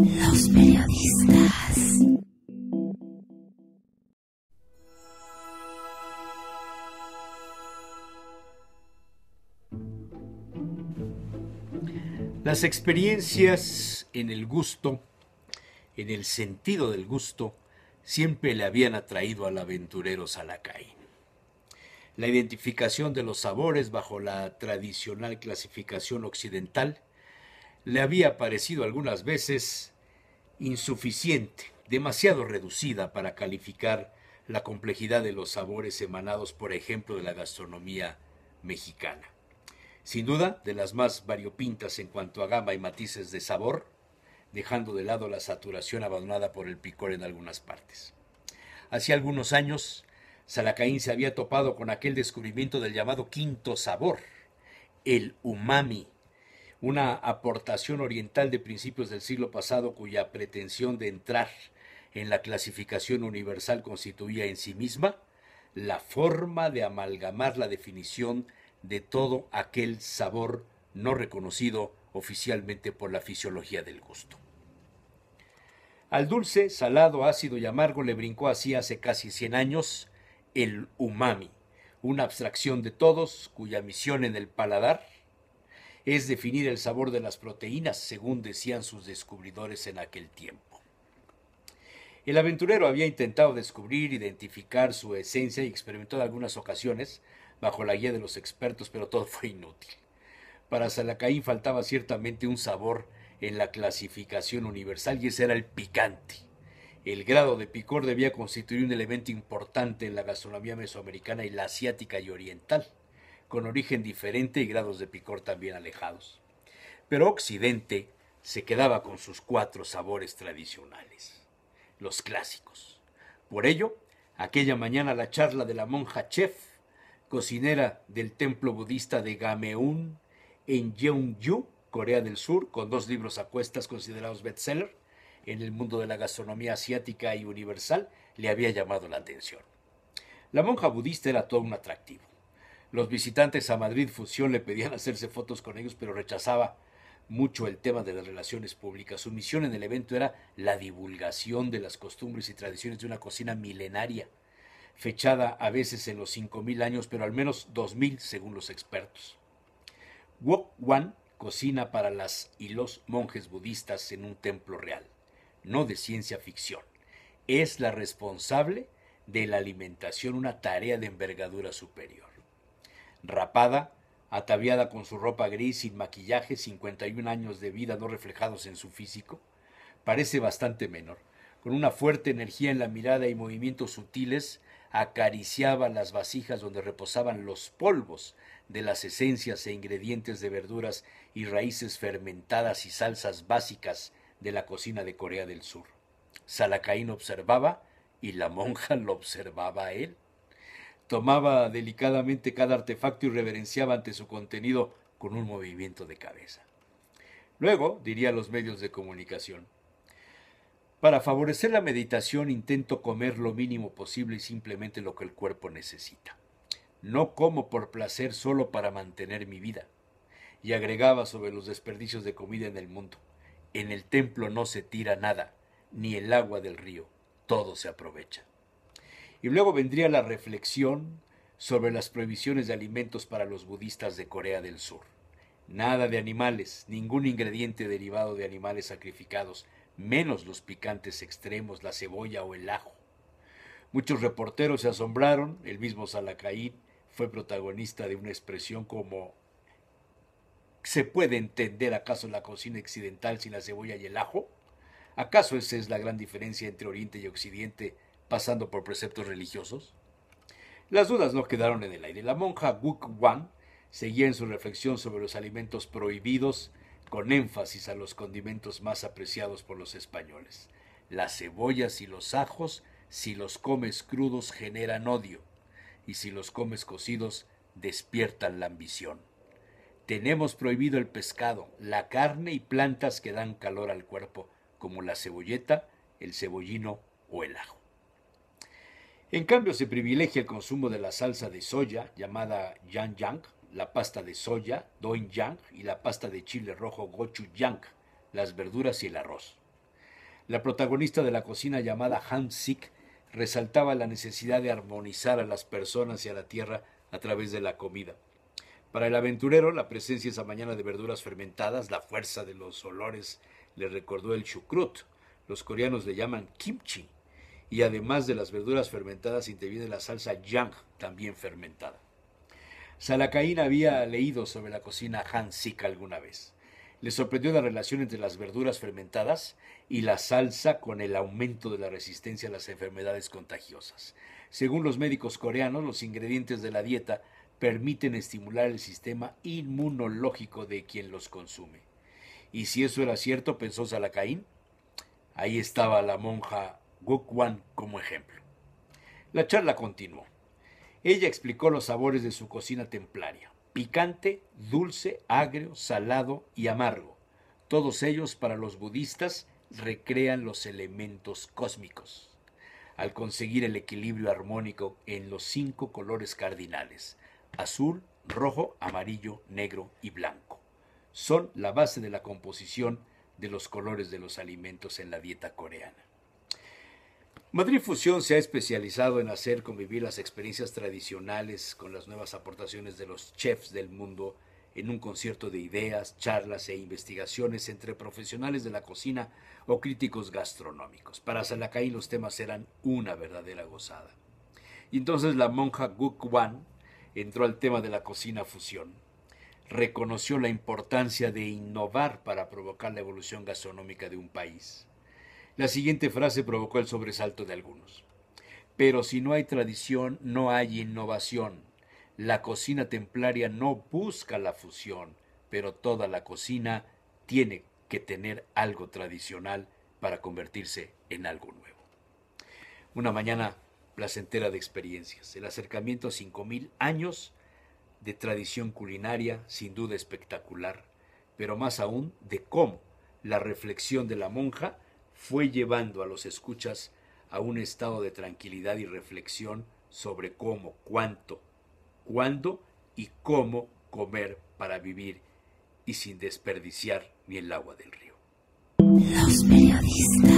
Los periodistas. Las experiencias en el gusto, en el sentido del gusto, siempre le habían atraído al aventurero Salacaín. La identificación de los sabores bajo la tradicional clasificación occidental le había parecido algunas veces insuficiente, demasiado reducida para calificar la complejidad de los sabores emanados, por ejemplo, de la gastronomía mexicana. Sin duda, de las más variopintas en cuanto a gama y matices de sabor, dejando de lado la saturación abandonada por el picor en algunas partes. Hacía algunos años, Salacaín se había topado con aquel descubrimiento del llamado quinto sabor, el umami, una aportación oriental de principios del siglo pasado cuya pretensión de entrar en la clasificación universal constituía en sí misma la forma de amalgamar la definición de todo aquel sabor no reconocido oficialmente por la fisiología del gusto. Al dulce, salado, ácido y amargo le brincó así hace casi 100 años el umami, una abstracción de todos cuya misión en el paladar es definir el sabor de las proteínas, según decían sus descubridores en aquel tiempo. El aventurero había intentado descubrir, identificar su esencia y experimentó en algunas ocasiones, bajo la guía de los expertos, pero todo fue inútil. Para Salacaín faltaba ciertamente un sabor en la clasificación universal y ese era el picante. El grado de picor debía constituir un elemento importante en la gastronomía mesoamericana y la asiática y oriental con origen diferente y grados de picor también alejados. Pero Occidente se quedaba con sus cuatro sabores tradicionales, los clásicos. Por ello, aquella mañana la charla de la monja chef, cocinera del templo budista de Gameun en Yeongju, Corea del Sur, con dos libros a cuestas considerados bestseller en el mundo de la gastronomía asiática y universal, le había llamado la atención. La monja budista era todo un atractivo. Los visitantes a Madrid Fusión le pedían hacerse fotos con ellos, pero rechazaba mucho el tema de las relaciones públicas. Su misión en el evento era la divulgación de las costumbres y tradiciones de una cocina milenaria, fechada a veces en los 5.000 años, pero al menos 2.000 según los expertos. Wok Wan cocina para las y los monjes budistas en un templo real, no de ciencia ficción. Es la responsable de la alimentación, una tarea de envergadura superior rapada, ataviada con su ropa gris, sin maquillaje, 51 años de vida no reflejados en su físico, parece bastante menor. Con una fuerte energía en la mirada y movimientos sutiles, acariciaba las vasijas donde reposaban los polvos de las esencias e ingredientes de verduras y raíces fermentadas y salsas básicas de la cocina de Corea del Sur. Salacaín observaba y la monja lo observaba a él tomaba delicadamente cada artefacto y reverenciaba ante su contenido con un movimiento de cabeza. Luego, diría los medios de comunicación, para favorecer la meditación intento comer lo mínimo posible y simplemente lo que el cuerpo necesita. No como por placer solo para mantener mi vida. Y agregaba sobre los desperdicios de comida en el mundo. En el templo no se tira nada, ni el agua del río. Todo se aprovecha. Y luego vendría la reflexión sobre las prohibiciones de alimentos para los budistas de Corea del Sur. Nada de animales, ningún ingrediente derivado de animales sacrificados, menos los picantes extremos, la cebolla o el ajo. Muchos reporteros se asombraron, el mismo Salacaín fue protagonista de una expresión como ¿Se puede entender acaso la cocina occidental sin la cebolla y el ajo? ¿Acaso esa es la gran diferencia entre Oriente y Occidente pasando por preceptos religiosos? Las dudas no quedaron en el aire. La monja Wuk Wan seguía en su reflexión sobre los alimentos prohibidos con énfasis a los condimentos más apreciados por los españoles. Las cebollas y los ajos, si los comes crudos, generan odio, y si los comes cocidos, despiertan la ambición. Tenemos prohibido el pescado, la carne y plantas que dan calor al cuerpo, como la cebolleta, el cebollino o el ajo. En cambio, se privilegia el consumo de la salsa de soya, llamada yang yang, la pasta de soya, doin yang, y la pasta de chile rojo gochu yang, las verduras y el arroz. La protagonista de la cocina llamada Han Sik resaltaba la necesidad de armonizar a las personas y a la tierra a través de la comida. Para el aventurero, la presencia esa mañana de verduras fermentadas, la fuerza de los olores, le recordó el chucrut. Los coreanos le llaman kimchi, y además de las verduras fermentadas interviene la salsa yang, también fermentada. Salacaín había leído sobre la cocina Hansik alguna vez. Le sorprendió la relación entre las verduras fermentadas y la salsa con el aumento de la resistencia a las enfermedades contagiosas. Según los médicos coreanos, los ingredientes de la dieta permiten estimular el sistema inmunológico de quien los consume. Y si eso era cierto, pensó Salacaín, ahí estaba la monja Gokwan como ejemplo. La charla continuó. Ella explicó los sabores de su cocina templaria. Picante, dulce, agrio, salado y amargo. Todos ellos para los budistas recrean los elementos cósmicos al conseguir el equilibrio armónico en los cinco colores cardinales, azul, rojo, amarillo, negro y blanco. Son la base de la composición de los colores de los alimentos en la dieta coreana. Madrid Fusión se ha especializado en hacer convivir las experiencias tradicionales con las nuevas aportaciones de los chefs del mundo en un concierto de ideas, charlas e investigaciones entre profesionales de la cocina o críticos gastronómicos. Para Salacaí los temas eran una verdadera gozada. Y entonces la monja Guk Wan entró al tema de la cocina fusión. Reconoció la importancia de innovar para provocar la evolución gastronómica de un país la siguiente frase provocó el sobresalto de algunos. Pero si no hay tradición, no hay innovación. La cocina templaria no busca la fusión, pero toda la cocina tiene que tener algo tradicional para convertirse en algo nuevo. Una mañana placentera de experiencias, el acercamiento a 5.000 años de tradición culinaria sin duda espectacular, pero más aún de cómo la reflexión de la monja fue llevando a los escuchas a un estado de tranquilidad y reflexión sobre cómo, cuánto, cuándo y cómo comer para vivir y sin desperdiciar ni el agua del río. Los